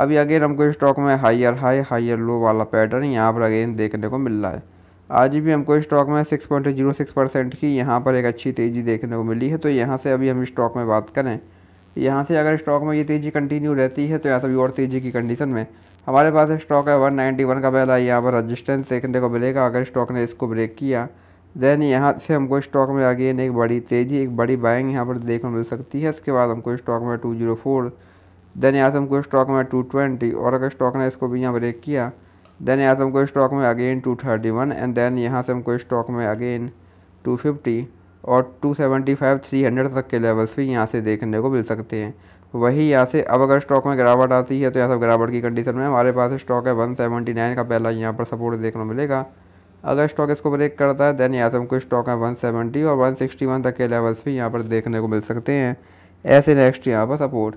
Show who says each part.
Speaker 1: अभी अगेन हमको स्टॉक में हायर हाई हायर लो वाला पैटर्न यहाँ पर अगेन देखने को मिल रहा है आज भी हमको स्टॉक में six point zero six percent की यहाँ पर एक अच्छी तेज़ी देखने को मिली है तो यहाँ से अभी हम स्टॉक में बात करें यहाँ से अगर स्टॉक में ये तेज़ी कंटिन्यू रहती है तो यहाँ से भी और तेज़ी की कंडीशन में हमारे पास स्टॉक है वन नाइन्टी वन का पहला यहाँ पर रजिस्टेंस देखने को मिलेगा अगर स्टॉक ने इसको ब्रेक किया देन यहाँ से हमको स्टॉक में अगेन एक बड़ी तेज़ी एक बड़ी बाइंग यहाँ पर देखने को मिल सकती है इसके बाद हमको स्टॉक में टू जीरो फोर देन यहाँ से हमको स्टॉक में टू ट्वेंटी और अगर स्टॉक ने इसको भी यहाँ ब्रेक किया देन यहाँ से हमको स्टॉक में again two thirty one and then यहाँ से हमको स्टॉक में अगेन टू फिफ्टी और two seventy five three hundred तक के लेवल्स भी यहाँ से देखने को मिल सकते हैं वही यहाँ से अब अगर स्टॉक में गिरावट आती है तो यहाँ से गिरावट की कंडीशन में हमारे पास स्टॉक है वन सेवेंटी नाइन का पहला यहाँ पर सपोर्ट देखने मिलेगा अगर स्टॉक इसको ब्रेक करता है देन यहाँ से हमको स्टॉक है वन सेवेंटी और वन सिक्सटी वन तक के लेवल्स भी यहाँ पर देखने को मिल सकते हैं ऐसे नेक्स्ट यहाँ पर सपोर्ट